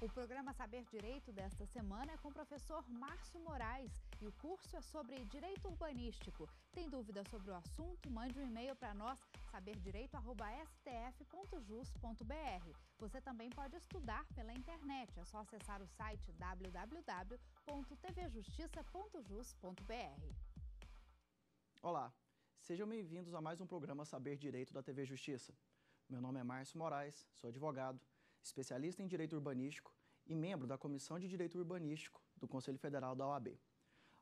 O programa Saber Direito desta semana é com o professor Márcio Moraes e o curso é sobre direito urbanístico. Tem dúvida sobre o assunto? Mande um e-mail para nós, saberdireito.stf.jus.br. Você também pode estudar pela internet, é só acessar o site www.tvjustiça.jus.br. Olá, sejam bem-vindos a mais um programa Saber Direito da TV Justiça. Meu nome é Márcio Moraes, sou advogado especialista em direito urbanístico e membro da Comissão de Direito Urbanístico do Conselho Federal da OAB.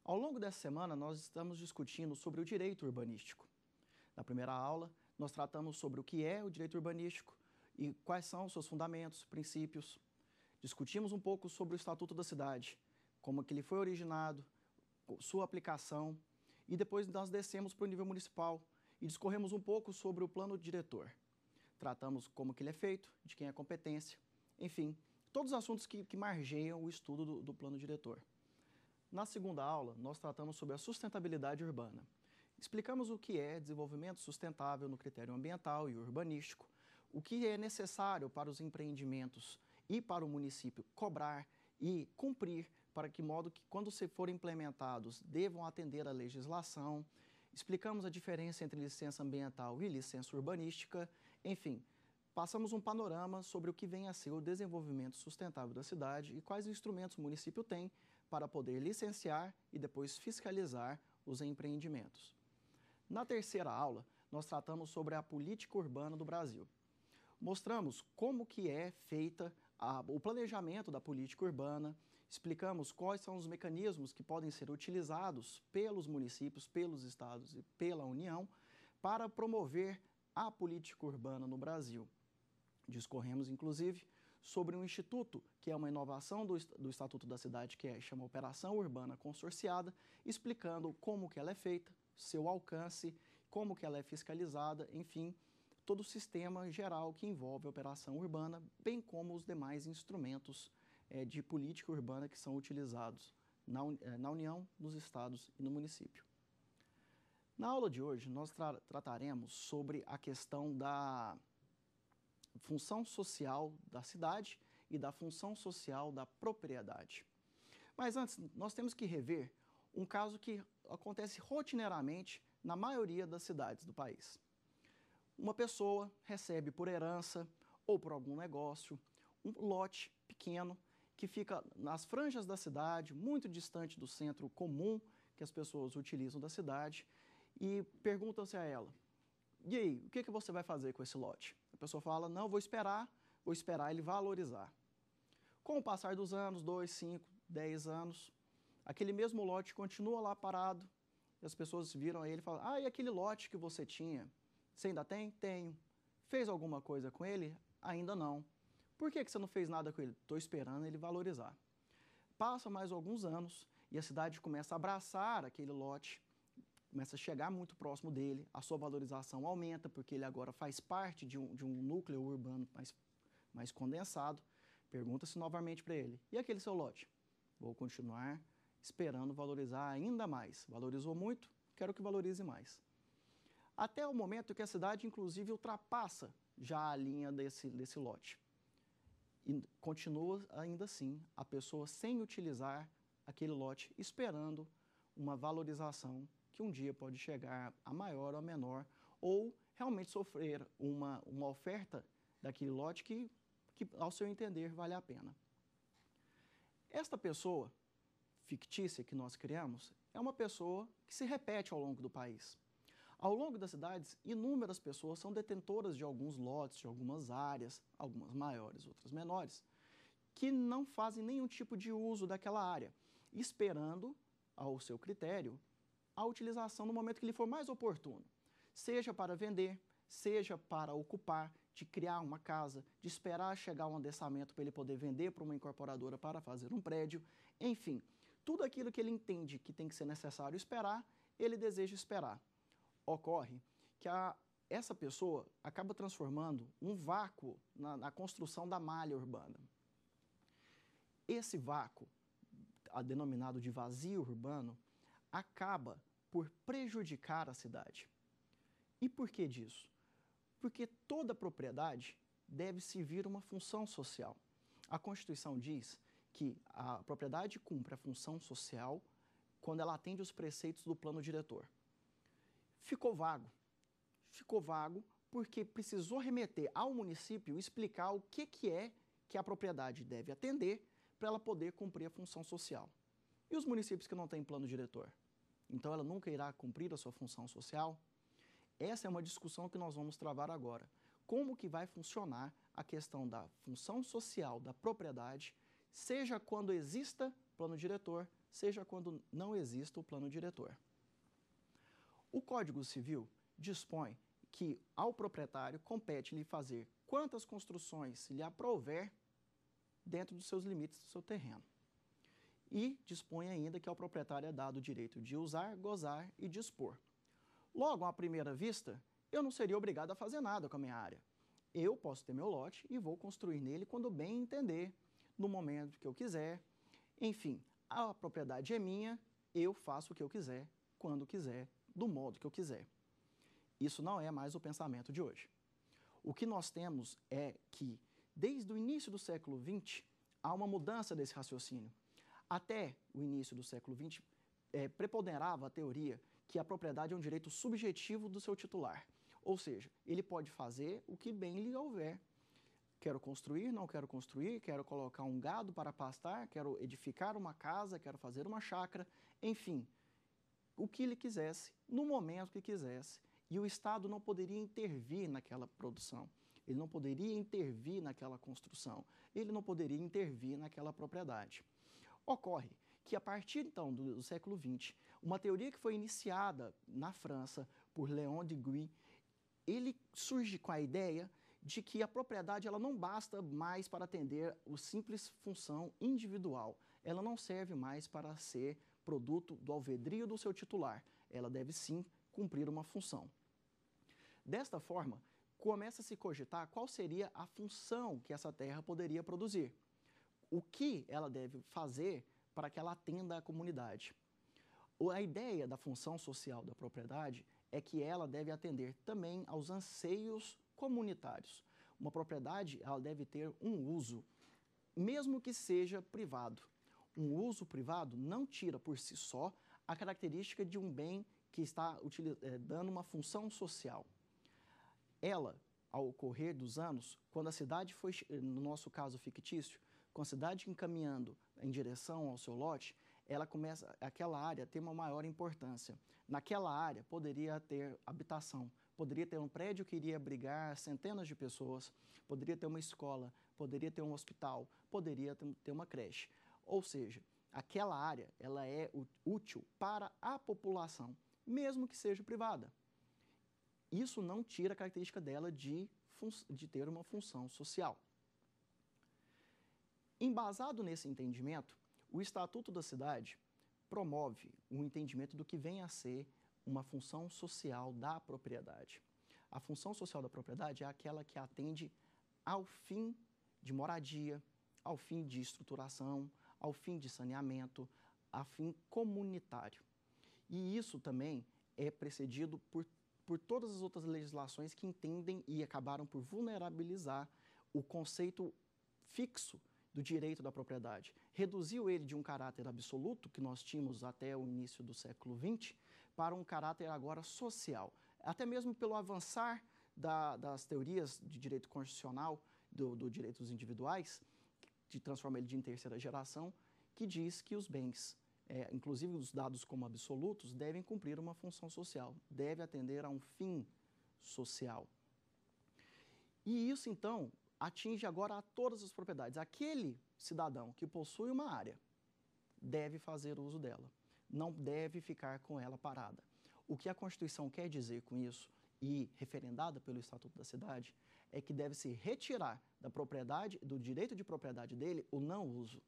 Ao longo dessa semana, nós estamos discutindo sobre o direito urbanístico. Na primeira aula, nós tratamos sobre o que é o direito urbanístico e quais são os seus fundamentos, princípios. Discutimos um pouco sobre o Estatuto da Cidade, como que ele foi originado, sua aplicação, e depois nós descemos para o nível municipal e discorremos um pouco sobre o plano diretor. Tratamos como que ele é feito, de quem é a competência, enfim, todos os assuntos que, que margeiam o estudo do, do plano diretor. Na segunda aula, nós tratamos sobre a sustentabilidade urbana. Explicamos o que é desenvolvimento sustentável no critério ambiental e urbanístico, o que é necessário para os empreendimentos e para o município cobrar e cumprir para que modo que quando se forem implementados devam atender à legislação. Explicamos a diferença entre licença ambiental e licença urbanística. Enfim, Passamos um panorama sobre o que vem a ser o desenvolvimento sustentável da cidade e quais instrumentos o município tem para poder licenciar e depois fiscalizar os empreendimentos. Na terceira aula, nós tratamos sobre a política urbana do Brasil. Mostramos como que é feita a, o planejamento da política urbana, explicamos quais são os mecanismos que podem ser utilizados pelos municípios, pelos estados e pela União para promover a política urbana no Brasil. Discorremos, inclusive, sobre um instituto que é uma inovação do, do Estatuto da Cidade, que é, chama Operação Urbana Consorciada, explicando como que ela é feita, seu alcance, como que ela é fiscalizada, enfim, todo o sistema geral que envolve a operação urbana, bem como os demais instrumentos é, de política urbana que são utilizados na, eh, na União, nos estados e no município. Na aula de hoje, nós tra trataremos sobre a questão da função social da cidade e da função social da propriedade. Mas antes, nós temos que rever um caso que acontece rotineiramente na maioria das cidades do país. Uma pessoa recebe por herança ou por algum negócio um lote pequeno que fica nas franjas da cidade, muito distante do centro comum que as pessoas utilizam da cidade, e perguntam-se a ela: e aí, o que, que você vai fazer com esse lote? A pessoa fala, não, vou esperar, vou esperar ele valorizar. Com o passar dos anos, dois cinco dez anos, aquele mesmo lote continua lá parado, e as pessoas viram a ele e falam, ah, e aquele lote que você tinha, você ainda tem? Tenho. Fez alguma coisa com ele? Ainda não. Por que, que você não fez nada com ele? Estou esperando ele valorizar. Passa mais alguns anos e a cidade começa a abraçar aquele lote começa a chegar muito próximo dele, a sua valorização aumenta, porque ele agora faz parte de um, de um núcleo urbano mais, mais condensado. Pergunta-se novamente para ele: e aquele seu lote? Vou continuar esperando valorizar ainda mais. Valorizou muito, quero que valorize mais. Até o momento que a cidade, inclusive, ultrapassa já a linha desse, desse lote. E continua ainda assim a pessoa sem utilizar aquele lote, esperando uma valorização que um dia pode chegar a maior ou a menor, ou realmente sofrer uma, uma oferta daquele lote que, que, ao seu entender, vale a pena. Esta pessoa fictícia que nós criamos é uma pessoa que se repete ao longo do país. Ao longo das cidades, inúmeras pessoas são detentoras de alguns lotes, de algumas áreas, algumas maiores, outras menores, que não fazem nenhum tipo de uso daquela área, esperando, ao seu critério, a utilização no momento que lhe for mais oportuno, seja para vender, seja para ocupar, de criar uma casa, de esperar chegar um endereçamento para ele poder vender para uma incorporadora para fazer um prédio, enfim, tudo aquilo que ele entende que tem que ser necessário esperar, ele deseja esperar. Ocorre que a, essa pessoa acaba transformando um vácuo na, na construção da malha urbana. Esse vácuo, denominado de vazio urbano, acaba por prejudicar a cidade. E por que disso? Porque toda propriedade deve servir uma função social. A Constituição diz que a propriedade cumpre a função social quando ela atende os preceitos do plano diretor. Ficou vago. Ficou vago porque precisou remeter ao município explicar o que, que é que a propriedade deve atender para ela poder cumprir a função social. E os municípios que não têm plano diretor? então ela nunca irá cumprir a sua função social? Essa é uma discussão que nós vamos travar agora. Como que vai funcionar a questão da função social da propriedade, seja quando exista plano diretor, seja quando não exista o plano diretor. O Código Civil dispõe que ao proprietário compete-lhe fazer quantas construções lhe aprover dentro dos seus limites do seu terreno e dispõe ainda que ao proprietário é dado o direito de usar, gozar e dispor. Logo, à primeira vista, eu não seria obrigado a fazer nada com a minha área. Eu posso ter meu lote e vou construir nele quando bem entender, no momento que eu quiser. Enfim, a propriedade é minha, eu faço o que eu quiser, quando quiser, do modo que eu quiser. Isso não é mais o pensamento de hoje. O que nós temos é que, desde o início do século XX, há uma mudança desse raciocínio. Até o início do século XX, é, preponderava a teoria que a propriedade é um direito subjetivo do seu titular. Ou seja, ele pode fazer o que bem lhe houver. Quero construir, não quero construir, quero colocar um gado para pastar, quero edificar uma casa, quero fazer uma chácara, enfim, o que ele quisesse, no momento que quisesse. E o Estado não poderia intervir naquela produção, ele não poderia intervir naquela construção, ele não poderia intervir naquela propriedade. Ocorre que a partir então do, do século XX, uma teoria que foi iniciada na França por Léon de Guy, ele surge com a ideia de que a propriedade ela não basta mais para atender o simples função individual. Ela não serve mais para ser produto do alvedrio do seu titular. Ela deve sim cumprir uma função. Desta forma, começa a se cogitar qual seria a função que essa terra poderia produzir o que ela deve fazer para que ela atenda a comunidade. A ideia da função social da propriedade é que ela deve atender também aos anseios comunitários. Uma propriedade ela deve ter um uso, mesmo que seja privado. Um uso privado não tira por si só a característica de um bem que está eh, dando uma função social. Ela, ao ocorrer dos anos, quando a cidade foi, no nosso caso fictício, com a cidade encaminhando em direção ao seu lote, ela começa aquela área tem uma maior importância. Naquela área poderia ter habitação, poderia ter um prédio que iria abrigar centenas de pessoas, poderia ter uma escola, poderia ter um hospital, poderia ter uma creche. Ou seja, aquela área ela é útil para a população, mesmo que seja privada. Isso não tira a característica dela de, de ter uma função social. Embasado nesse entendimento, o Estatuto da Cidade promove o um entendimento do que vem a ser uma função social da propriedade. A função social da propriedade é aquela que atende ao fim de moradia, ao fim de estruturação, ao fim de saneamento, a fim comunitário. E isso também é precedido por, por todas as outras legislações que entendem e acabaram por vulnerabilizar o conceito fixo do direito da propriedade, reduziu ele de um caráter absoluto, que nós tínhamos até o início do século XX, para um caráter agora social. Até mesmo pelo avançar da, das teorias de direito constitucional, do, do direito dos individuais, de transforma ele de em terceira geração, que diz que os bens, é, inclusive os dados como absolutos, devem cumprir uma função social, deve atender a um fim social. E isso, então, atinge agora a todas as propriedades. Aquele cidadão que possui uma área deve fazer uso dela, não deve ficar com ela parada. O que a Constituição quer dizer com isso, e referendada pelo Estatuto da Cidade, é que deve-se retirar da propriedade, do direito de propriedade dele, o não uso.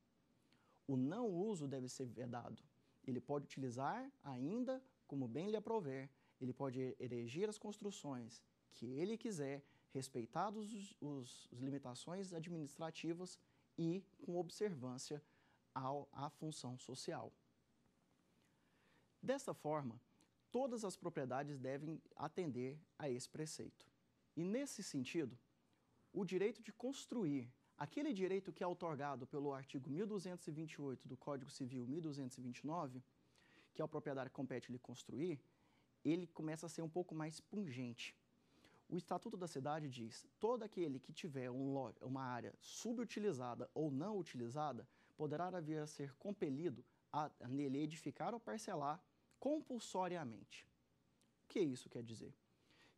O não uso deve ser vedado. Ele pode utilizar ainda como bem lhe aprover, ele pode erigir as construções que ele quiser, respeitados os, os, as limitações administrativas e com observância ao, à função social. Dessa forma, todas as propriedades devem atender a esse preceito. E nesse sentido, o direito de construir, aquele direito que é otorgado pelo artigo 1228 do Código Civil 1229, que ao proprietário compete lhe construir, ele começa a ser um pouco mais pungente. O Estatuto da Cidade diz: todo aquele que tiver um, uma área subutilizada ou não utilizada poderá vir a ser compelido a, a nele edificar ou parcelar compulsoriamente. O que isso quer dizer?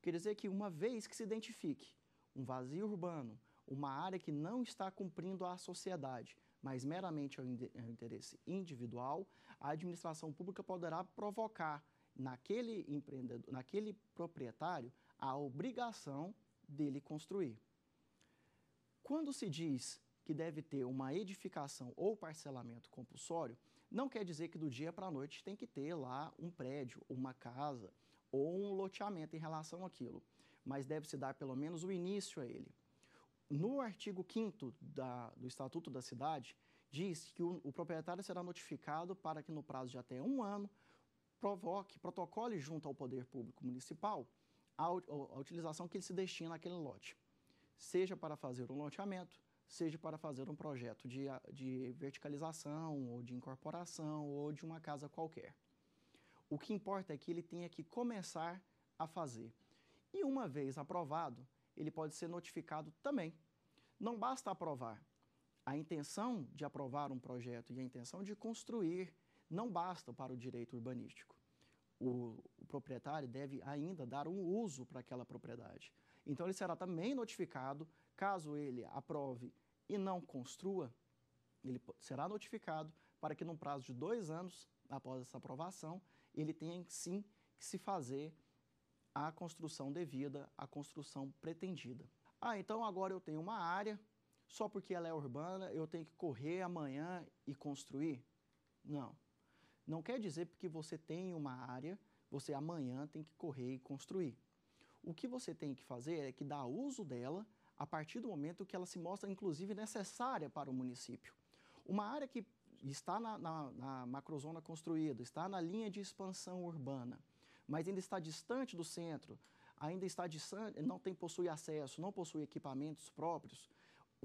Quer dizer que uma vez que se identifique um vazio urbano, uma área que não está cumprindo a sociedade, mas meramente ao interesse individual, a administração pública poderá provocar naquele empreendedor, naquele proprietário, a obrigação dele construir. Quando se diz que deve ter uma edificação ou parcelamento compulsório, não quer dizer que do dia para a noite tem que ter lá um prédio, uma casa ou um loteamento em relação àquilo, mas deve-se dar pelo menos o início a ele. No artigo 5 do Estatuto da Cidade, diz que o, o proprietário será notificado para que, no prazo de até um ano, provoque, protocole junto ao Poder Público Municipal a, a utilização que ele se destina àquele lote, seja para fazer um loteamento, seja para fazer um projeto de, de verticalização ou de incorporação ou de uma casa qualquer. O que importa é que ele tenha que começar a fazer. E uma vez aprovado, ele pode ser notificado também. Não basta aprovar. A intenção de aprovar um projeto e a intenção de construir não bastam para o direito urbanístico o, o proprietário deve ainda dar um uso para aquela propriedade. Então, ele será também notificado, caso ele aprove e não construa, ele será notificado para que, num prazo de dois anos após essa aprovação, ele tenha sim que se fazer a construção devida, a construção pretendida. Ah, então agora eu tenho uma área, só porque ela é urbana, eu tenho que correr amanhã e construir? Não. Não quer dizer que você tem uma área, você amanhã tem que correr e construir. O que você tem que fazer é que dá uso dela a partir do momento que ela se mostra, inclusive, necessária para o município. Uma área que está na, na, na macrozona construída, está na linha de expansão urbana, mas ainda está distante do centro, ainda está distante, não tem, possui acesso, não possui equipamentos próprios,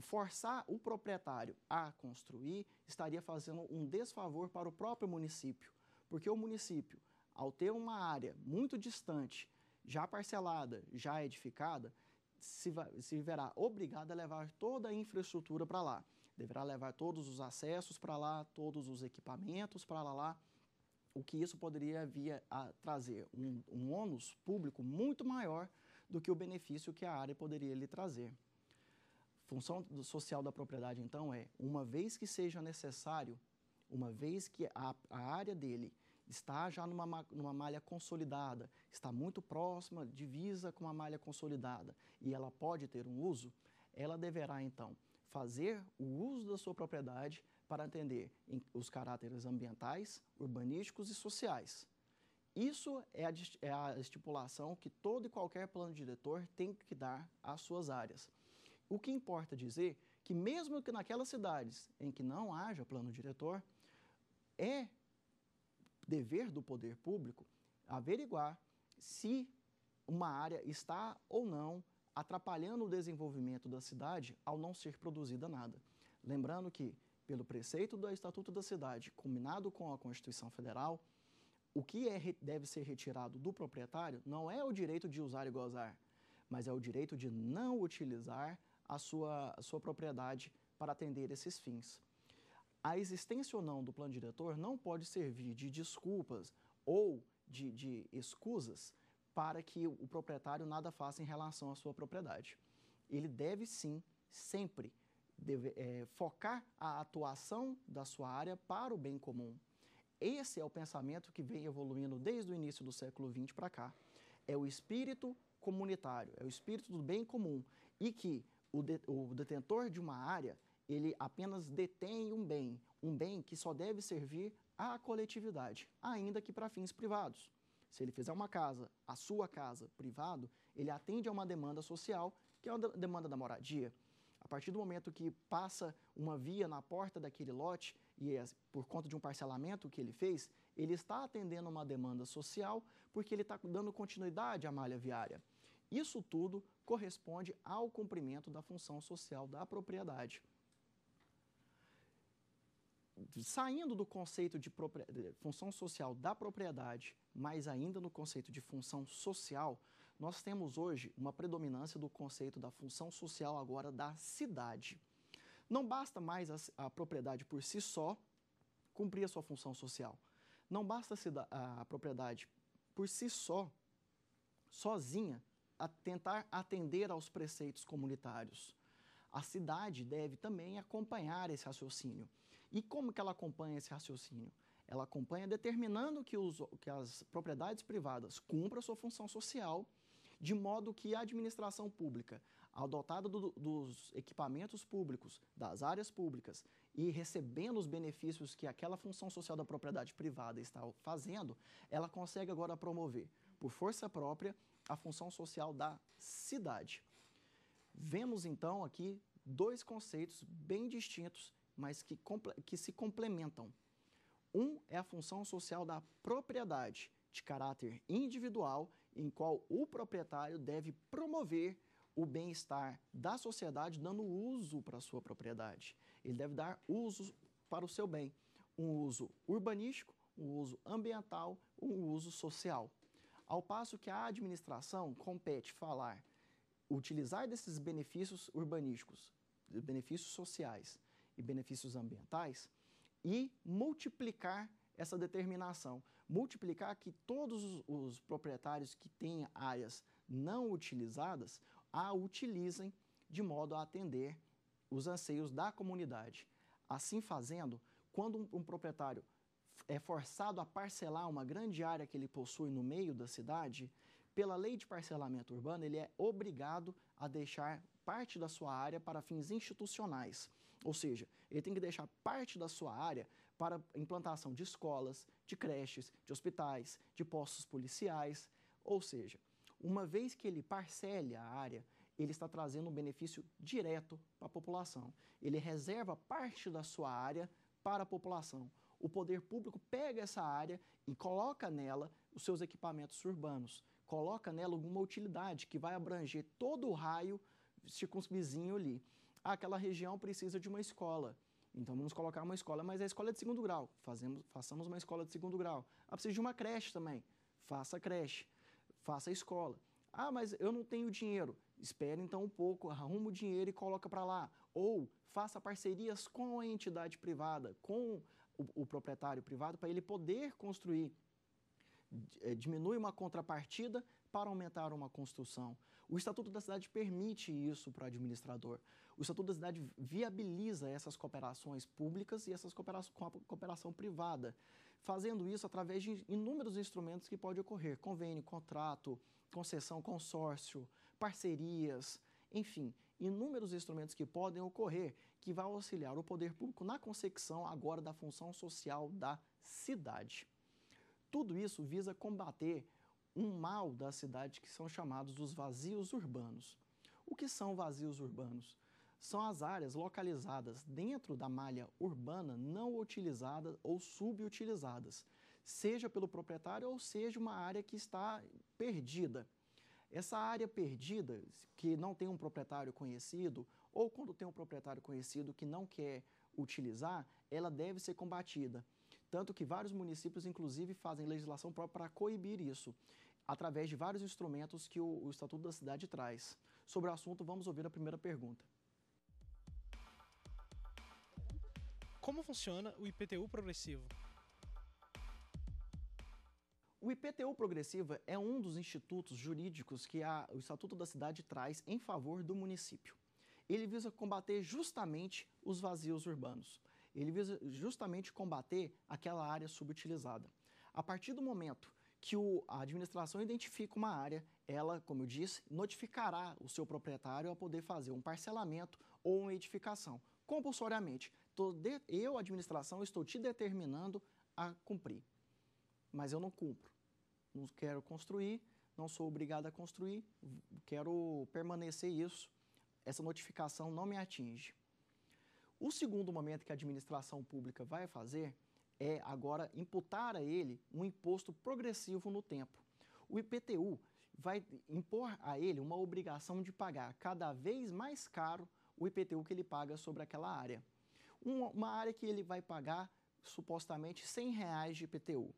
forçar o proprietário a construir estaria fazendo um desfavor para o próprio município, porque o município, ao ter uma área muito distante, já parcelada, já edificada, se, se verá obrigado a levar toda a infraestrutura para lá. Deverá levar todos os acessos para lá, todos os equipamentos para lá, o que isso poderia vir a trazer um, um ônus público muito maior do que o benefício que a área poderia lhe trazer. Função social da propriedade, então, é, uma vez que seja necessário, uma vez que a, a área dele está já numa, numa malha consolidada, está muito próxima, divisa com uma malha consolidada e ela pode ter um uso, ela deverá, então, fazer o uso da sua propriedade para atender os caráteres ambientais, urbanísticos e sociais. Isso é a, é a estipulação que todo e qualquer plano diretor tem que dar às suas áreas. O que importa dizer que mesmo que naquelas cidades em que não haja plano diretor, é dever do poder público averiguar se uma área está ou não atrapalhando o desenvolvimento da cidade ao não ser produzida nada. Lembrando que, pelo preceito do Estatuto da Cidade, combinado com a Constituição Federal, o que é, deve ser retirado do proprietário não é o direito de usar e gozar, mas é o direito de não utilizar a sua, a sua propriedade para atender esses fins. A existência ou não do plano diretor não pode servir de desculpas ou de, de escusas para que o proprietário nada faça em relação à sua propriedade. Ele deve sim, sempre, deve, é, focar a atuação da sua área para o bem comum. Esse é o pensamento que vem evoluindo desde o início do século XX para cá. É o espírito comunitário, é o espírito do bem comum e que o, de, o detentor de uma área, ele apenas detém um bem, um bem que só deve servir à coletividade, ainda que para fins privados. Se ele fizer uma casa, a sua casa, privado, ele atende a uma demanda social, que é a demanda da moradia. A partir do momento que passa uma via na porta daquele lote, e é por conta de um parcelamento que ele fez, ele está atendendo uma demanda social porque ele está dando continuidade à malha viária. Isso tudo corresponde ao cumprimento da função social da propriedade. Saindo do conceito de função social da propriedade, mas ainda no conceito de função social, nós temos hoje uma predominância do conceito da função social agora da cidade. Não basta mais a, a propriedade por si só cumprir a sua função social. Não basta a, a propriedade por si só, sozinha, a tentar atender aos preceitos comunitários. A cidade deve também acompanhar esse raciocínio. E como que ela acompanha esse raciocínio? Ela acompanha determinando que, os, que as propriedades privadas cumpram a sua função social, de modo que a administração pública, adotada do, dos equipamentos públicos, das áreas públicas e recebendo os benefícios que aquela função social da propriedade privada está fazendo, ela consegue agora promover, por força própria, a função social da cidade. Vemos então aqui dois conceitos bem distintos, mas que, que se complementam. Um é a função social da propriedade, de caráter individual, em qual o proprietário deve promover o bem-estar da sociedade dando uso para a sua propriedade. Ele deve dar uso para o seu bem, um uso urbanístico, um uso ambiental, um uso social. Ao passo que a administração compete falar, utilizar desses benefícios urbanísticos, benefícios sociais e benefícios ambientais e multiplicar essa determinação, multiplicar que todos os proprietários que têm áreas não utilizadas a utilizem de modo a atender os anseios da comunidade. Assim fazendo, quando um, um proprietário é forçado a parcelar uma grande área que ele possui no meio da cidade, pela lei de parcelamento urbano, ele é obrigado a deixar parte da sua área para fins institucionais. Ou seja, ele tem que deixar parte da sua área para implantação de escolas, de creches, de hospitais, de postos policiais. Ou seja, uma vez que ele parcele a área, ele está trazendo um benefício direto para a população. Ele reserva parte da sua área para a população o poder público pega essa área e coloca nela os seus equipamentos urbanos, coloca nela alguma utilidade que vai abranger todo o raio circunvizinho ali. Ah, aquela região precisa de uma escola. Então vamos colocar uma escola, mas é a escola é de segundo grau. Fazemos, façamos uma escola de segundo grau. Ah, precisa de uma creche também. Faça a creche, faça a escola. Ah, mas eu não tenho dinheiro. Espere então um pouco, arruma o dinheiro e coloca para lá. Ou faça parcerias com a entidade privada, com o, o proprietário privado para ele poder construir. Eh, diminui uma contrapartida para aumentar uma construção. O Estatuto da Cidade permite isso para o administrador. O Estatuto da Cidade viabiliza essas cooperações públicas e essas cooperações com a cooperação privada, fazendo isso através de inúmeros instrumentos que pode ocorrer: convênio, contrato, concessão, consórcio, parcerias, enfim, inúmeros instrumentos que podem ocorrer que vai auxiliar o poder público na consecução agora da função social da cidade. Tudo isso visa combater um mal da cidade que são chamados os vazios urbanos. O que são vazios urbanos? São as áreas localizadas dentro da malha urbana não utilizadas ou subutilizadas, seja pelo proprietário ou seja uma área que está perdida. Essa área perdida, que não tem um proprietário conhecido ou quando tem um proprietário conhecido que não quer utilizar, ela deve ser combatida. Tanto que vários municípios, inclusive, fazem legislação própria para coibir isso, através de vários instrumentos que o, o Estatuto da Cidade traz. Sobre o assunto, vamos ouvir a primeira pergunta. Como funciona o IPTU progressivo? O IPTU progressiva é um dos institutos jurídicos que a, o Estatuto da Cidade traz em favor do município ele visa combater justamente os vazios urbanos. Ele visa justamente combater aquela área subutilizada. A partir do momento que o, a administração identifica uma área, ela, como eu disse, notificará o seu proprietário a poder fazer um parcelamento ou uma edificação. Compulsoriamente, de, eu, administração, estou te determinando a cumprir, mas eu não cumpro. Não quero construir, não sou obrigado a construir, quero permanecer isso essa notificação não me atinge. O segundo momento que a administração pública vai fazer é agora imputar a ele um imposto progressivo no tempo. O IPTU vai impor a ele uma obrigação de pagar cada vez mais caro o IPTU que ele paga sobre aquela área. Uma, área que ele vai pagar supostamente R$ reais de IPTU.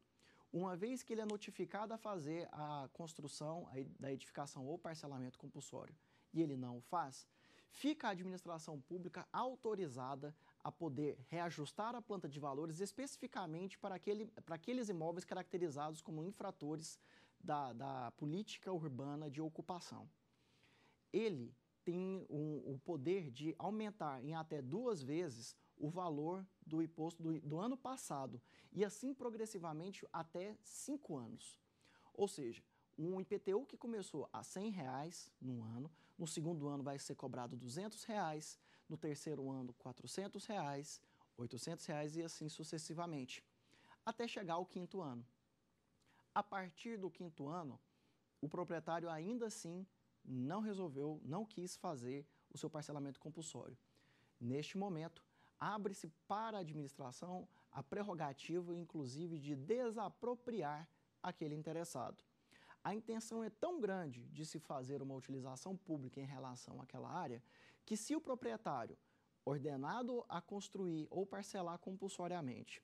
Uma vez que ele é notificado a fazer a construção a, da edificação ou parcelamento compulsório e ele não o faz, fica a administração pública autorizada a poder reajustar a planta de valores especificamente para, aquele, para aqueles imóveis caracterizados como infratores da, da política urbana de ocupação. Ele tem um, o poder de aumentar em até duas vezes o valor do imposto do, do ano passado e assim progressivamente até cinco anos. Ou seja, um IPTU que começou a R$ reais no ano no segundo ano vai ser cobrado 200 reais, no terceiro ano 400 reais, 800 reais e assim sucessivamente, até chegar ao quinto ano. A partir do quinto ano, o proprietário ainda assim não resolveu, não quis fazer o seu parcelamento compulsório. Neste momento, abre-se para a administração a prerrogativa, inclusive, de desapropriar aquele interessado a intenção é tão grande de se fazer uma utilização pública em relação àquela área que, se o proprietário ordenado a construir ou parcelar compulsoriamente,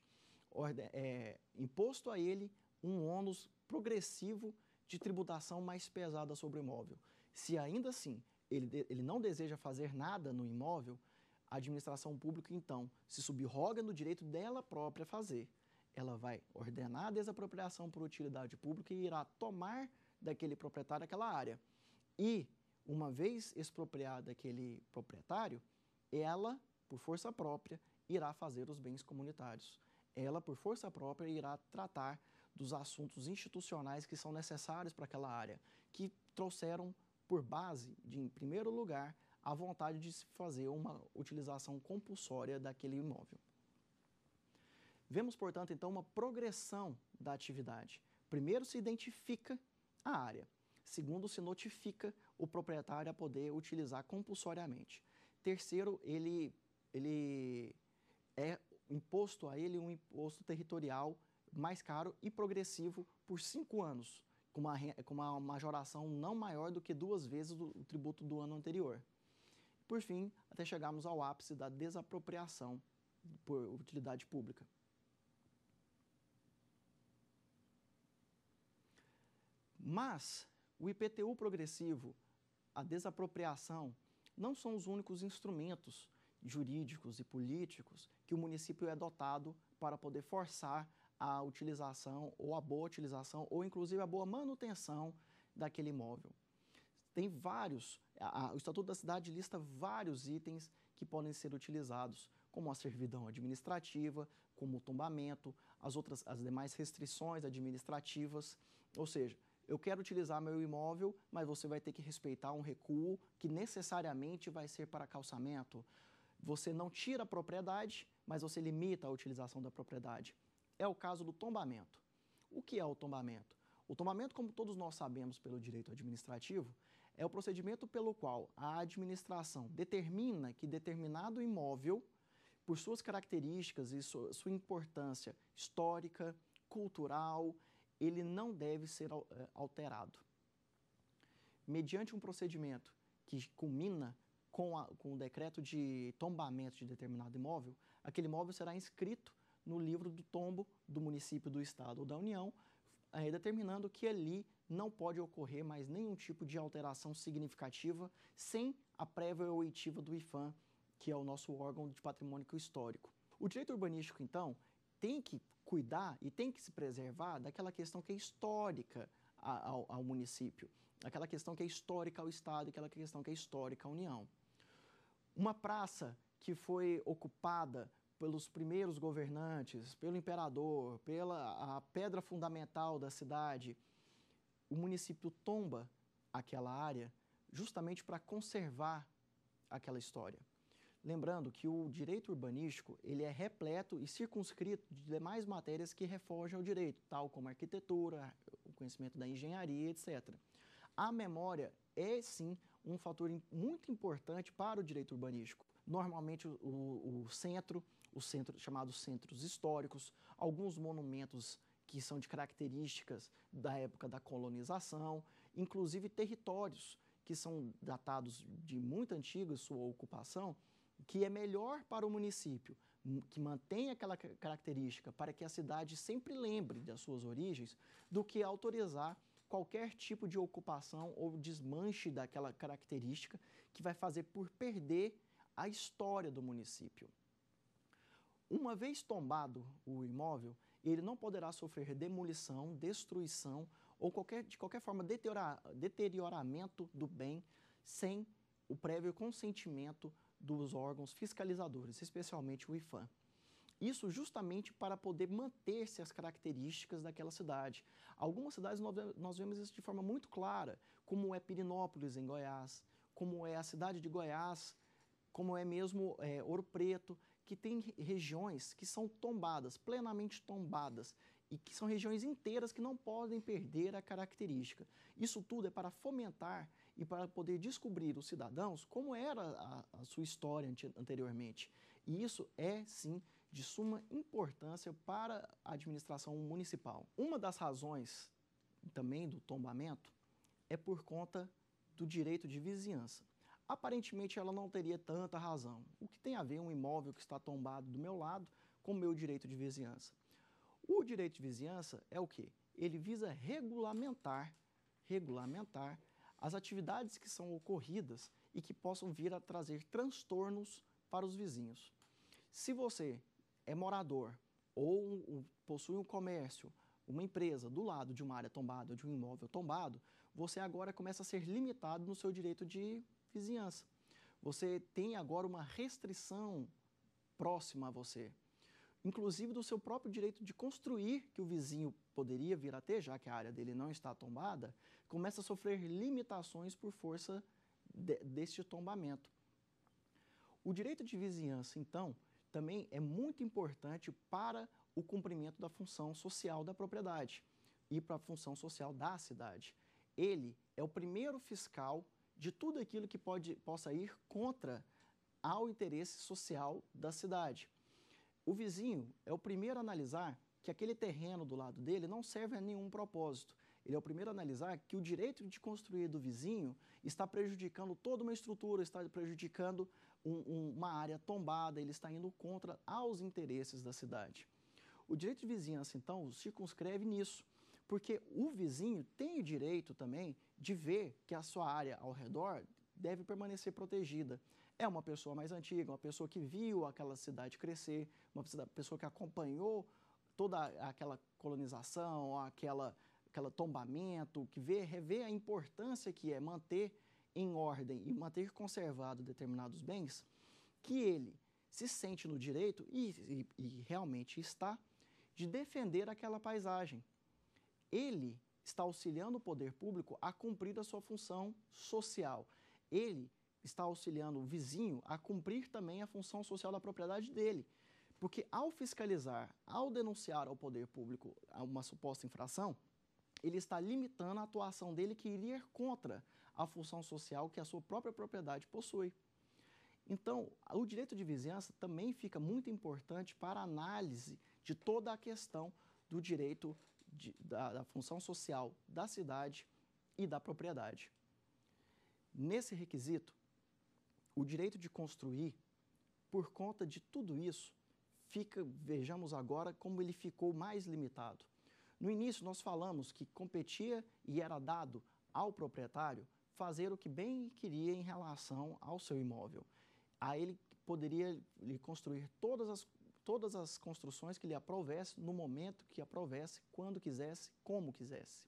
é, imposto a ele um ônus progressivo de tributação mais pesada sobre o imóvel. Se ainda assim ele, ele não deseja fazer nada no imóvel, a administração pública, então, se subroga no direito dela própria fazer ela vai ordenar a desapropriação por utilidade pública e irá tomar daquele proprietário aquela área. E, uma vez expropriada aquele proprietário, ela, por força própria, irá fazer os bens comunitários. Ela, por força própria, irá tratar dos assuntos institucionais que são necessários para aquela área, que trouxeram por base, de, em primeiro lugar, a vontade de se fazer uma utilização compulsória daquele imóvel. Vemos, portanto, então uma progressão da atividade. Primeiro se identifica a área. Segundo, se notifica o proprietário a poder utilizar compulsoriamente. Terceiro, ele, ele é imposto a ele um imposto territorial mais caro e progressivo por cinco anos, com uma, com uma majoração não maior do que duas vezes o, o tributo do ano anterior. Por fim, até chegarmos ao ápice da desapropriação por utilidade pública. Mas o IPTU progressivo, a desapropriação, não são os únicos instrumentos jurídicos e políticos que o município é dotado para poder forçar a utilização ou a boa utilização ou inclusive a boa manutenção daquele imóvel. Tem vários, a, o Estatuto da Cidade lista vários itens que podem ser utilizados, como a servidão administrativa, como o tombamento, as outras as demais restrições administrativas, ou seja, eu quero utilizar meu imóvel, mas você vai ter que respeitar um recuo que necessariamente vai ser para calçamento. Você não tira a propriedade, mas você limita a utilização da propriedade. É o caso do tombamento. O que é o tombamento? O tombamento, como todos nós sabemos pelo direito administrativo, é o procedimento pelo qual a administração determina que determinado imóvel, por suas características e sua importância histórica, cultural, ele não deve ser eh, alterado. Mediante um procedimento que culmina com, a, com o decreto de tombamento de determinado imóvel, aquele imóvel será inscrito no livro do tombo do município, do estado ou da União, é, determinando que ali não pode ocorrer mais nenhum tipo de alteração significativa sem a prévia oitiva do IFAM, que é o nosso órgão de patrimônio histórico. O direito urbanístico, então, tem que cuidar e tem que se preservar daquela questão que é histórica ao, ao município, aquela questão que é histórica ao Estado, aquela questão que é histórica à União. Uma praça que foi ocupada pelos primeiros governantes, pelo imperador, pela a pedra fundamental da cidade, o município tomba aquela área justamente para conservar aquela história. Lembrando que o direito urbanístico ele é repleto e circunscrito de demais matérias que refogem ao direito, tal como arquitetura, o conhecimento da engenharia, etc. A memória é, sim, um fator muito importante para o direito urbanístico. Normalmente, o, o centro, os centro, chamados centros históricos, alguns monumentos que são de características da época da colonização, inclusive territórios que são datados de muito antiga sua ocupação, que é melhor para o município, hum, que mantém aquela característica para que a cidade sempre lembre das suas origens, do que autorizar qualquer tipo de ocupação ou desmanche daquela característica que vai fazer por perder a história do município. Uma vez tombado o imóvel, ele não poderá sofrer demolição, destruição ou qualquer, de qualquer forma deteriora, deterioramento do bem sem o prévio consentimento dos órgãos fiscalizadores, especialmente o IFAM. Isso justamente para poder manter-se as características daquela cidade. Algumas cidades nós vemos isso de forma muito clara, como é Pirinópolis, em Goiás, como é a cidade de Goiás, como é mesmo é, Ouro Preto, que tem regiões que são tombadas, plenamente tombadas, e que são regiões inteiras que não podem perder a característica. Isso tudo é para fomentar e para poder descobrir os cidadãos como era a, a sua história anteriormente. E isso é, sim, de suma importância para a administração municipal. Uma das razões também do tombamento é por conta do direito de vizinhança. Aparentemente ela não teria tanta razão. O que tem a ver um imóvel que está tombado do meu lado com o meu direito de vizinhança? O direito de vizinhança é o quê? Ele visa regulamentar, regulamentar as atividades que são ocorridas e que possam vir a trazer transtornos para os vizinhos. Se você é morador ou possui um comércio, uma empresa do lado de uma área tombada de um imóvel tombado, você agora começa a ser limitado no seu direito de vizinhança. Você tem agora uma restrição próxima a você inclusive do seu próprio direito de construir, que o vizinho poderia vir a ter, já que a área dele não está tombada, começa a sofrer limitações por força de, deste tombamento. O direito de vizinhança, então, também é muito importante para o cumprimento da função social da propriedade e para a função social da cidade. Ele é o primeiro fiscal de tudo aquilo que pode, possa ir contra ao interesse social da cidade. O vizinho é o primeiro a analisar que aquele terreno do lado dele não serve a nenhum propósito. Ele é o primeiro a analisar que o direito de construir do vizinho está prejudicando toda uma estrutura, está prejudicando um, um, uma área tombada, ele está indo contra aos interesses da cidade. O direito de vizinhança, então, circunscreve nisso, porque o vizinho tem o direito também de ver que a sua área ao redor deve permanecer protegida, é uma pessoa mais antiga, uma pessoa que viu aquela cidade crescer, uma pessoa que acompanhou toda aquela colonização, aquela, aquela tombamento, que vê, revê a importância que é manter em ordem e manter conservado determinados bens, que ele se sente no direito e, e, e realmente está de defender aquela paisagem. Ele está auxiliando o poder público a cumprir a sua função social. Ele está auxiliando o vizinho a cumprir também a função social da propriedade dele. Porque ao fiscalizar, ao denunciar ao poder público uma suposta infração, ele está limitando a atuação dele que iria contra a função social que a sua própria propriedade possui. Então, o direito de vizinhança também fica muito importante para a análise de toda a questão do direito de, da, da função social da cidade e da propriedade. Nesse requisito, o direito de construir, por conta de tudo isso, fica, vejamos agora, como ele ficou mais limitado. No início, nós falamos que competia e era dado ao proprietário fazer o que bem queria em relação ao seu imóvel. Aí ele poderia lhe construir todas as, todas as construções que lhe aprovesse, no momento que aprovesse, quando quisesse, como quisesse.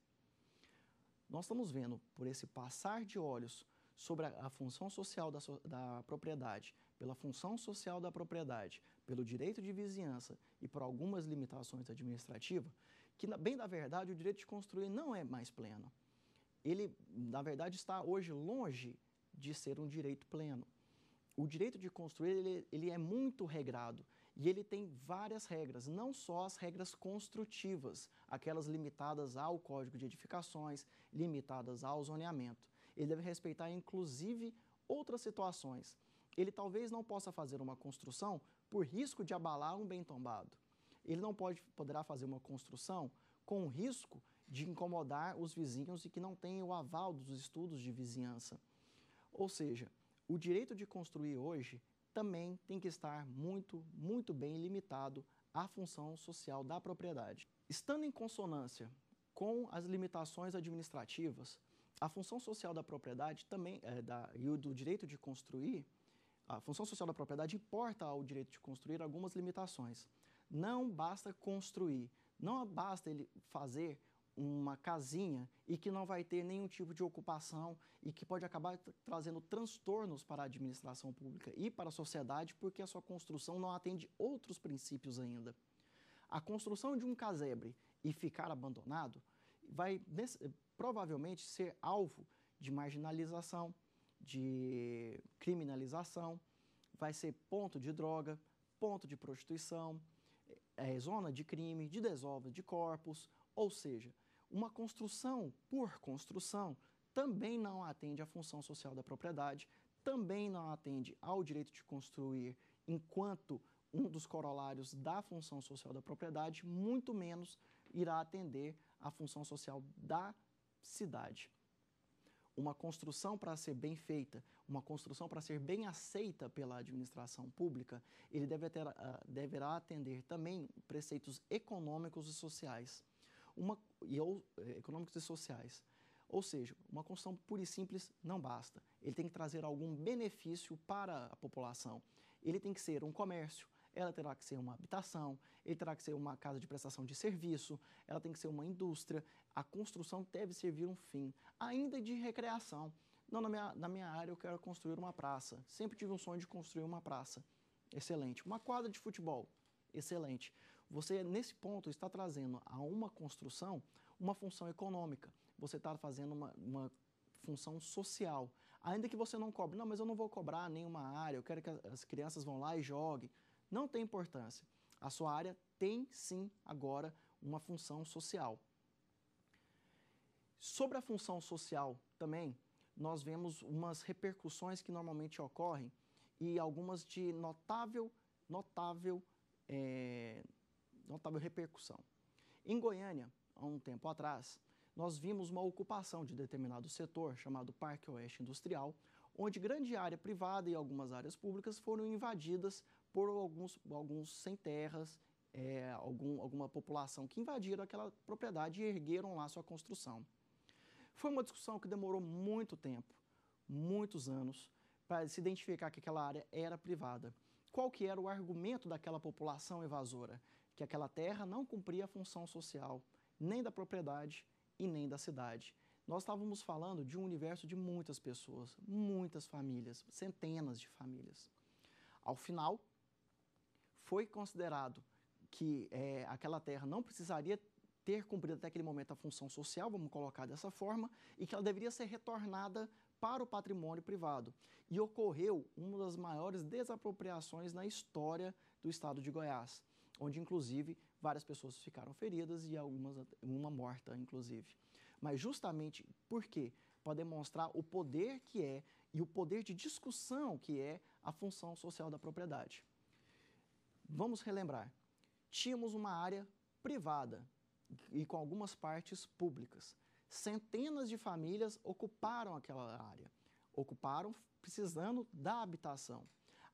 Nós estamos vendo, por esse passar de olhos sobre a, a função social da, so, da propriedade, pela função social da propriedade, pelo direito de vizinhança e por algumas limitações administrativas, que, bem da verdade, o direito de construir não é mais pleno. Ele, na verdade, está hoje longe de ser um direito pleno. O direito de construir ele, ele é muito regrado e ele tem várias regras, não só as regras construtivas, aquelas limitadas ao Código de Edificações, limitadas ao zoneamento, ele deve respeitar inclusive outras situações. Ele talvez não possa fazer uma construção por risco de abalar um bem tombado. Ele não pode, poderá fazer uma construção com risco de incomodar os vizinhos e que não tenha o aval dos estudos de vizinhança. Ou seja, o direito de construir hoje também tem que estar muito, muito bem limitado à função social da propriedade. Estando em consonância com as limitações administrativas, a função social da propriedade também é, da, e do direito de construir, a função social da propriedade importa ao direito de construir algumas limitações. Não basta construir, não basta ele fazer uma casinha e que não vai ter nenhum tipo de ocupação e que pode acabar trazendo transtornos para a administração pública e para a sociedade porque a sua construção não atende outros princípios ainda. A construção de um casebre e ficar abandonado vai provavelmente ser alvo de marginalização, de criminalização, vai ser ponto de droga, ponto de prostituição, é, é, zona de crime, de desova de corpos, ou seja, uma construção por construção também não atende à função social da propriedade, também não atende ao direito de construir enquanto um dos corolários da função social da propriedade, muito menos irá atender à função social da cidade. Uma construção para ser bem feita, uma construção para ser bem aceita pela administração pública, ele deve ter, uh, deverá atender também preceitos econômicos e sociais. Uma, e, ou, eh, econômicos e sociais. Ou seja, uma construção pura e simples não basta. Ele tem que trazer algum benefício para a população. Ele tem que ser um comércio, ela terá que ser uma habitação, ele terá que ser uma casa de prestação de serviço, ela tem que ser uma indústria. A construção deve servir um fim, ainda de recreação. Não, na minha, na minha área eu quero construir uma praça. Sempre tive um sonho de construir uma praça. Excelente. Uma quadra de futebol. Excelente. Você, nesse ponto, está trazendo a uma construção uma função econômica. Você está fazendo uma, uma função social. Ainda que você não cobre, não, mas eu não vou cobrar nenhuma área, eu quero que as crianças vão lá e joguem não tem importância. A sua área tem sim agora uma função social. Sobre a função social também, nós vemos umas repercussões que normalmente ocorrem e algumas de notável, notável, é, notável repercussão. Em Goiânia, há um tempo atrás, nós vimos uma ocupação de determinado setor, chamado Parque Oeste Industrial, onde grande área privada e algumas áreas públicas foram invadidas por alguns, alguns sem terras, é, algum, alguma população que invadiram aquela propriedade e ergueram lá sua construção. Foi uma discussão que demorou muito tempo, muitos anos, para se identificar que aquela área era privada. Qual que era o argumento daquela população evasora? Que aquela terra não cumpria a função social, nem da propriedade e nem da cidade. Nós estávamos falando de um universo de muitas pessoas, muitas famílias, centenas de famílias. Ao final, foi considerado que é, aquela terra não precisaria ter cumprido até aquele momento a função social, vamos colocar dessa forma, e que ela deveria ser retornada para o patrimônio privado. E ocorreu uma das maiores desapropriações na história do estado de Goiás, onde inclusive várias pessoas ficaram feridas e algumas uma morta inclusive. Mas justamente por quê? Para demonstrar o poder que é e o poder de discussão que é a função social da propriedade. Vamos relembrar. Tínhamos uma área privada e com algumas partes públicas. Centenas de famílias ocuparam aquela área, ocuparam precisando da habitação.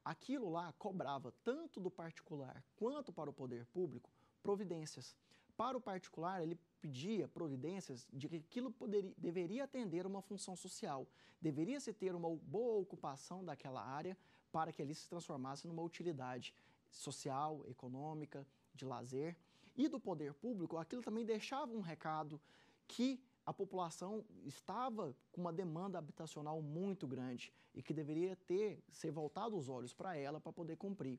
Aquilo lá cobrava tanto do particular quanto para o poder público providências. Para o particular, ele pedia providências de que aquilo poderia, deveria atender uma função social, deveria se ter uma boa ocupação daquela área para que ele se transformasse numa utilidade, social, econômica, de lazer, e do poder público, aquilo também deixava um recado que a população estava com uma demanda habitacional muito grande e que deveria ter ser voltado os olhos para ela para poder cumprir.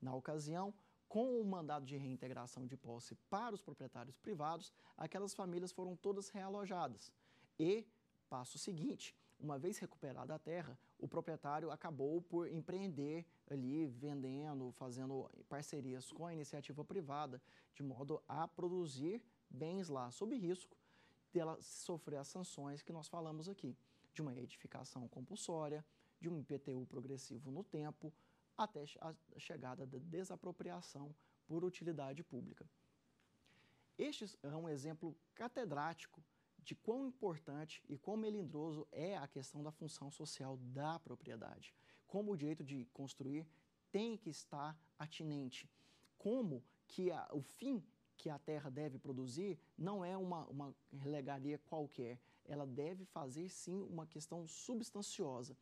Na ocasião, com o mandado de reintegração de posse para os proprietários privados, aquelas famílias foram todas realojadas. E, passo seguinte, uma vez recuperada a terra, o proprietário acabou por empreender ali, vendendo, fazendo parcerias com a iniciativa privada, de modo a produzir bens lá sob risco dela sofrer as sanções que nós falamos aqui, de uma edificação compulsória, de um IPTU progressivo no tempo, até a chegada da desapropriação por utilidade pública. Este é um exemplo catedrático de quão importante e quão melindroso é a questão da função social da propriedade. Como o direito de construir tem que estar atinente. Como que a, o fim que a terra deve produzir não é uma, uma qualquer. Ela deve fazer sim uma questão substanciosa.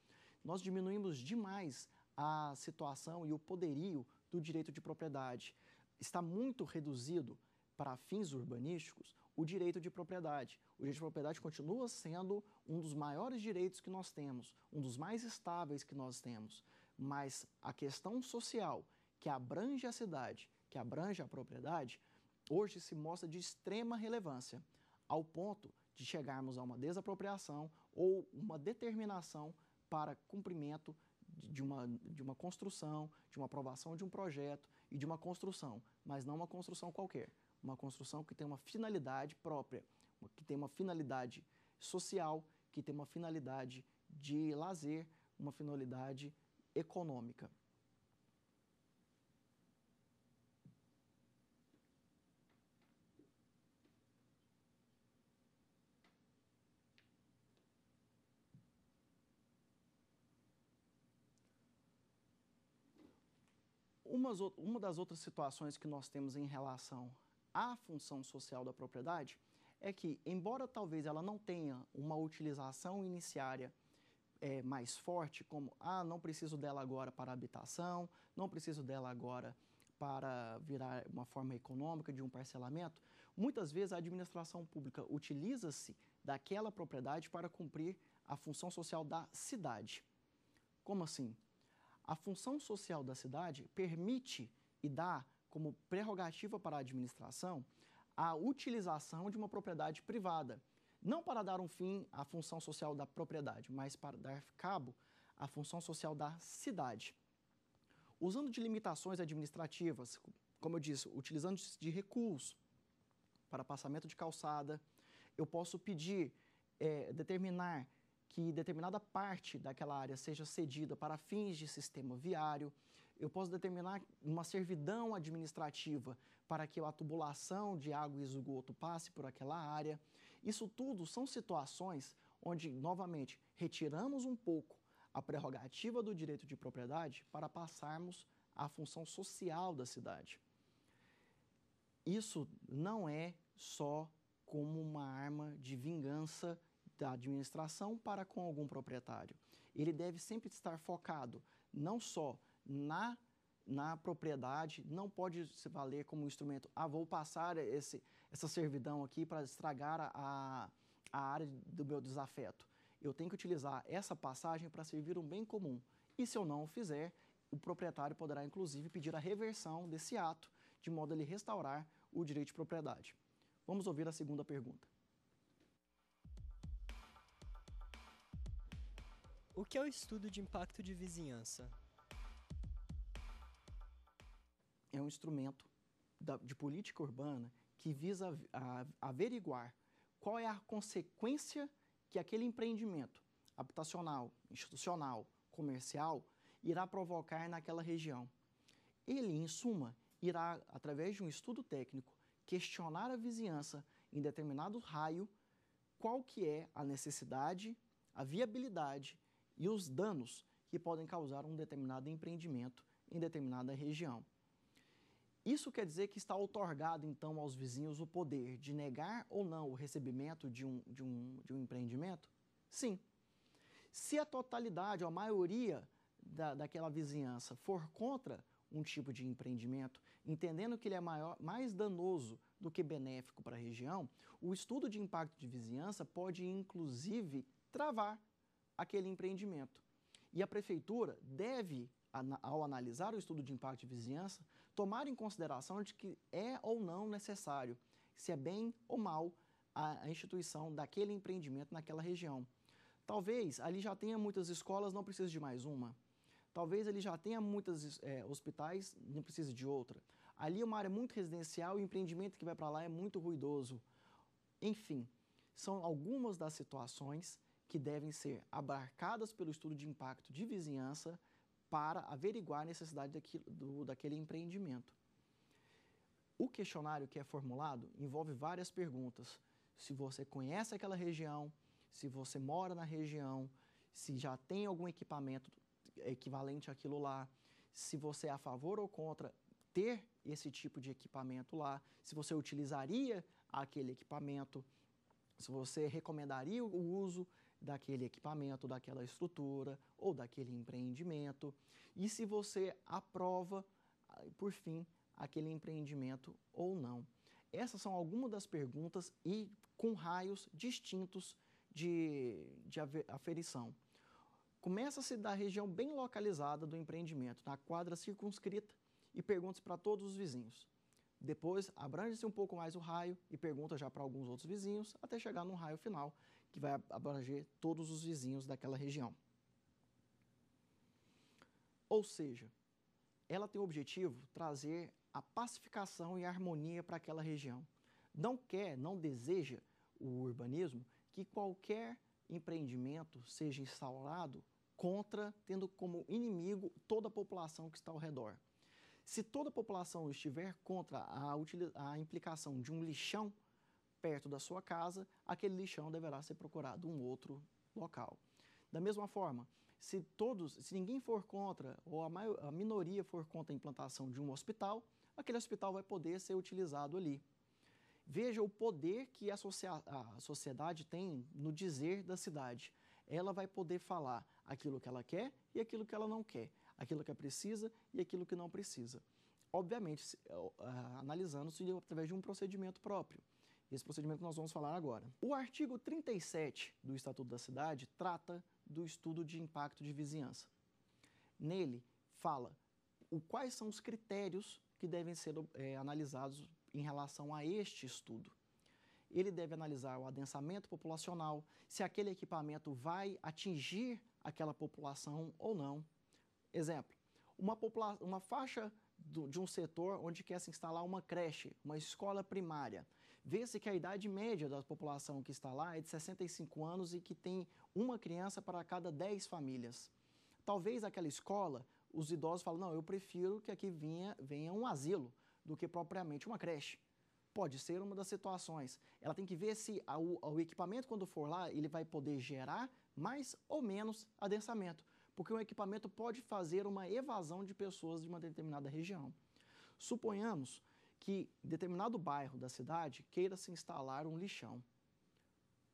Nós diminuímos demais a situação e o poderio do direito de propriedade. Está muito reduzido para fins urbanísticos o direito de propriedade. O direito de propriedade continua sendo um dos maiores direitos que nós temos, um dos mais estáveis que nós temos. Mas a questão social que abrange a cidade, que abrange a propriedade, hoje se mostra de extrema relevância, ao ponto de chegarmos a uma desapropriação ou uma determinação para cumprimento de uma, de uma construção, de uma aprovação de um projeto e de uma construção, mas não uma construção qualquer uma construção que tem uma finalidade própria, que tem uma finalidade social, que tem uma finalidade de lazer, uma finalidade econômica. uma das outras situações que nós temos em relação à função social da propriedade é que, embora talvez ela não tenha uma utilização iniciária é, mais forte, como, ah, não preciso dela agora para habitação, não preciso dela agora para virar uma forma econômica de um parcelamento, muitas vezes a administração pública utiliza-se daquela propriedade para cumprir a função social da cidade. Como assim? A função social da cidade permite e dá como prerrogativa para a administração a utilização de uma propriedade privada, não para dar um fim à função social da propriedade, mas para dar cabo à função social da cidade. Usando de limitações administrativas, como eu disse, utilizando de recursos para passamento de calçada, eu posso pedir, é, determinar que determinada parte daquela área seja cedida para fins de sistema viário, eu posso determinar uma servidão administrativa para que a tubulação de água e esgoto passe por aquela área. Isso tudo são situações onde, novamente, retiramos um pouco a prerrogativa do direito de propriedade para passarmos à função social da cidade. Isso não é só como uma arma de vingança da administração para com algum proprietário. Ele deve sempre estar focado não só na, na propriedade, não pode se valer como instrumento. Ah, vou passar esse, essa servidão aqui para estragar a, a área do meu desafeto. Eu tenho que utilizar essa passagem para servir um bem comum. E se eu não o fizer, o proprietário poderá inclusive pedir a reversão desse ato, de modo a ele restaurar o direito de propriedade. Vamos ouvir a segunda pergunta. O que é o estudo de impacto de vizinhança? é um instrumento da, de política urbana que visa a, a, averiguar qual é a consequência que aquele empreendimento habitacional, institucional, comercial irá provocar naquela região. Ele, em suma, irá, através de um estudo técnico, questionar a vizinhança em determinado raio qual que é a necessidade, a viabilidade e os danos que podem causar um determinado empreendimento em determinada região. Isso quer dizer que está outorgado, então, aos vizinhos o poder de negar ou não o recebimento de um, de um, de um empreendimento? Sim. Se a totalidade, ou a maioria da, daquela vizinhança for contra um tipo de empreendimento, entendendo que ele é maior, mais danoso do que benéfico para a região, o estudo de impacto de vizinhança pode, inclusive, travar aquele empreendimento. E a prefeitura deve ao analisar o estudo de impacto de vizinhança, tomar em consideração de que é ou não necessário, se é bem ou mal a, instituição daquele empreendimento naquela região. Talvez ali já tenha muitas escolas, não precise de mais uma. Talvez ele já tenha muitos é, hospitais, não precise de outra. Ali é uma área muito residencial e o empreendimento que vai para lá é muito ruidoso. Enfim, são algumas das situações que devem ser abarcadas pelo estudo de impacto de vizinhança para averiguar a necessidade daquilo, do, daquele empreendimento. O questionário que é formulado envolve várias perguntas. Se você conhece aquela região, se você mora na região, se já tem algum equipamento equivalente àquilo lá, se você é a favor ou contra ter esse tipo de equipamento lá, se você utilizaria aquele equipamento, se você recomendaria o uso, daquele equipamento, daquela estrutura ou daquele empreendimento, e se você aprova, ah, por fim, aquele empreendimento ou não. Essas são algumas das perguntas e com raios distintos de, de aferição. Começa-se da região bem localizada do empreendimento, na quadra circunscrita, e pergunta se para todos os vizinhos. Depois, abrange-se um pouco mais o raio e pergunta já para alguns outros vizinhos, até chegar no raio final, que vai abranger todos os vizinhos daquela região. Ou seja, ela tem o objetivo trazer a pacificação e a harmonia para aquela região. Não quer, não deseja o urbanismo que qualquer empreendimento seja instaurado contra, tendo como inimigo toda a população que está ao redor. Se toda a população estiver contra a, a implicação de um lixão perto da sua casa, aquele lixão deverá ser procurado um outro local. Da mesma forma, se todos, se ninguém for contra ou a, maior, a minoria for contra a implantação de um hospital, aquele hospital vai poder ser utilizado ali. Veja o poder que a, a sociedade tem no dizer da cidade. Ela vai poder falar aquilo que ela quer e aquilo que ela não quer, aquilo que é precisa e aquilo que não precisa. Obviamente, eh, ah, analisando-se através de um procedimento próprio. Esse procedimento nós vamos falar agora. O artigo 37 do Estatuto da Cidade trata do estudo de impacto de vizinhança. Nele fala o, quais são os critérios que devem ser é, analisados em relação a este estudo. Ele deve analisar o adensamento populacional, se aquele equipamento vai atingir aquela população ou não. Exemplo, uma, uma faixa do, de um setor onde quer se instalar uma creche, uma escola primária vê-se que a idade média da população que está lá é de 65 anos e que tem uma criança para cada 10 famílias. Talvez aquela escola, os idosos falam, não, eu prefiro que aqui venha, venha um asilo do que propriamente uma creche. Pode ser uma das situações. Ela tem que ver se o equipamento, quando for lá, ele vai poder gerar mais ou menos adensamento, porque um equipamento pode fazer uma evasão de pessoas de uma determinada região. Suponhamos que em determinado bairro da cidade queira se instalar um lixão.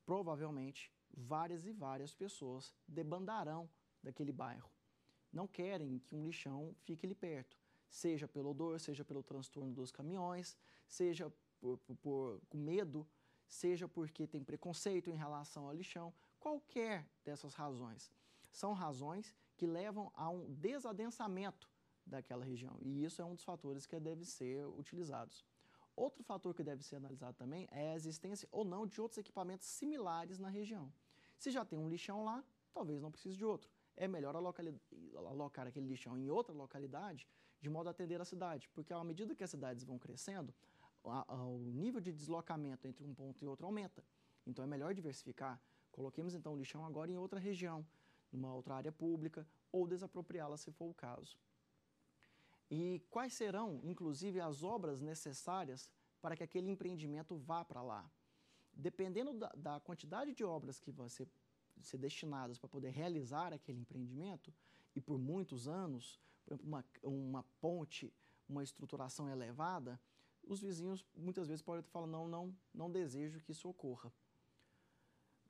Provavelmente, várias e várias pessoas debandarão daquele bairro. Não querem que um lixão fique ali perto, seja pelo odor, seja pelo transtorno dos caminhões, seja por, por, por medo, seja porque tem preconceito em relação ao lixão, qualquer dessas razões. São razões que levam a um desadensamento daquela região. E isso é um dos fatores que deve ser utilizados. Outro fator que deve ser analisado também é a existência ou não de outros equipamentos similares na região. Se já tem um lixão lá, talvez não precise de outro. É melhor alocar aquele lixão em outra localidade, de modo a atender a cidade, porque à medida que as cidades vão crescendo, o nível de deslocamento entre um ponto e outro aumenta. Então é melhor diversificar. Coloquemos então o lixão agora em outra região, numa outra área pública, ou desapropriá-la se for o caso e quais serão, inclusive, as obras necessárias para que aquele empreendimento vá para lá. Dependendo da, da, quantidade de obras que vão ser, ser destinadas para poder realizar aquele empreendimento, e por muitos anos, por exemplo, uma, uma ponte, uma estruturação elevada, os vizinhos muitas vezes podem falar, não, não, não desejo que isso ocorra.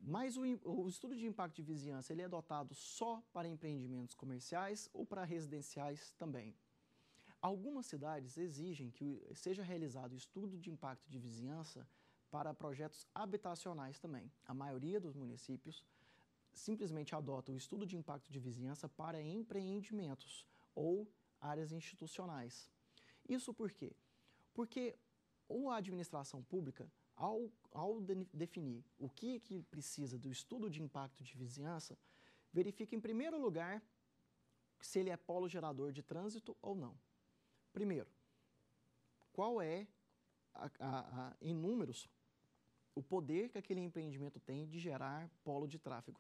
Mas o, o, estudo de impacto de vizinhança ele é adotado só para empreendimentos comerciais ou para residenciais também? Algumas cidades exigem que seja realizado estudo de impacto de vizinhança para projetos habitacionais também. A maioria dos municípios simplesmente adota o estudo de impacto de vizinhança para empreendimentos ou áreas institucionais. Isso por quê? Porque ou a administração pública, ao, ao de, definir o que, que precisa do estudo de impacto de vizinhança, verifica em primeiro lugar se ele é polo gerador de trânsito ou não. Primeiro, qual é, a, a, a, em números, o poder que aquele empreendimento tem de gerar polo de tráfego?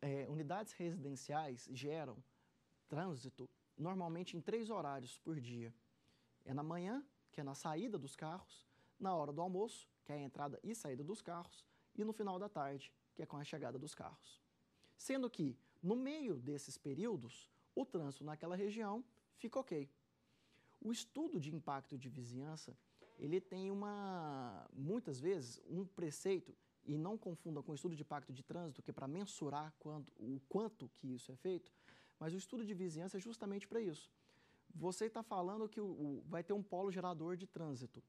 É, unidades residenciais geram trânsito normalmente em três horários por dia. É na manhã, que é na saída dos carros, na hora do almoço, que é a entrada e saída dos carros, e no final da tarde, que é com a chegada dos carros. Sendo que, no meio desses períodos, o trânsito naquela região fica ok. O estudo de impacto de vizinhança, ele tem uma, muitas vezes, um preceito, e não confunda com o estudo de impacto de trânsito, que é para mensurar o quanto que isso é feito, mas o estudo de vizinhança é justamente para isso. Você está falando que o, o, vai ter um polo gerador de trânsito,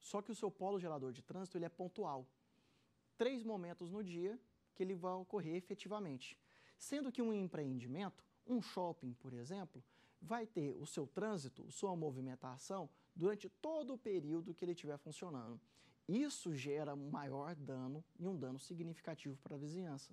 só que o seu polo gerador de trânsito ele é pontual. Três momentos no dia que ele vai ocorrer efetivamente. Sendo que um empreendimento, um shopping, por exemplo, vai ter o seu trânsito, sua movimentação, durante todo o período que ele estiver funcionando. Isso gera um maior dano e um dano significativo para a vizinhança.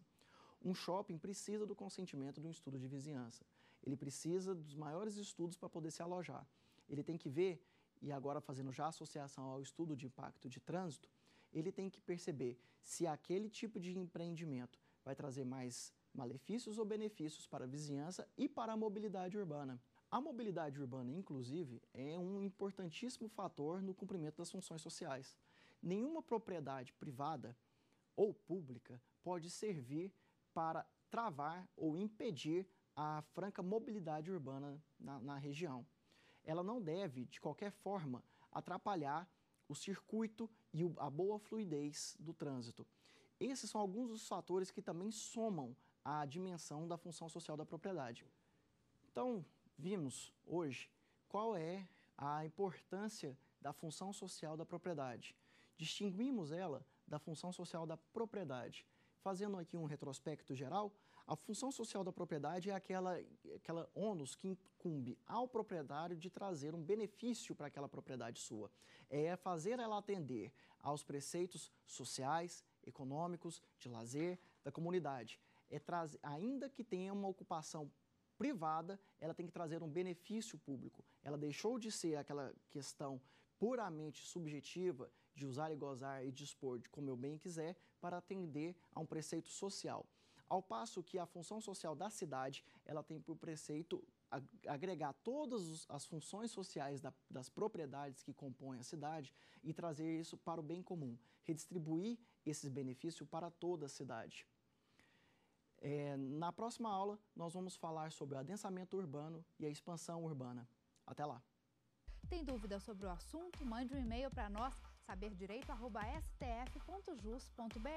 Um shopping precisa do consentimento de um estudo de vizinhança. Ele precisa dos maiores estudos para poder se alojar. Ele tem que ver, e agora fazendo já associação ao estudo de impacto de trânsito, ele tem que perceber se aquele tipo de empreendimento vai trazer mais malefícios ou benefícios para a vizinhança e para a mobilidade urbana. A mobilidade urbana, inclusive, é um importantíssimo fator no cumprimento das funções sociais. Nenhuma propriedade privada ou pública pode servir para travar ou impedir a franca mobilidade urbana na, na região. Ela não deve, de qualquer forma, atrapalhar o circuito e a boa fluidez do trânsito. Esses são alguns dos fatores que também somam à dimensão da função social da propriedade. Então, vimos hoje qual é a importância da função social da propriedade. Distinguimos ela da função social da propriedade. Fazendo aqui um retrospecto geral, a função social da propriedade é aquela, aquela ônus que incumbe ao proprietário de trazer um benefício para aquela propriedade sua. É fazer ela atender aos preceitos sociais, econômicos, de lazer da comunidade. É trazer, ainda que tenha uma ocupação privada, ela tem que trazer um benefício público. Ela deixou de ser aquela questão puramente subjetiva de usar e gozar e dispor de como eu bem quiser para atender a um preceito social. Ao passo que a função social da cidade, ela tem por preceito agregar todas as funções sociais das propriedades que compõem a cidade e trazer isso para o bem comum, redistribuir esses benefícios para toda a cidade. É, na próxima aula, nós vamos falar sobre o adensamento urbano e a expansão urbana. Até lá! Tem dúvida sobre o assunto? Mande um e-mail para nós, saberdireito.stf.jus.br.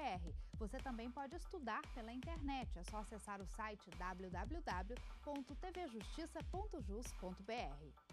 Você também pode estudar pela internet. É só acessar o site www.tvjustiça.jus.br.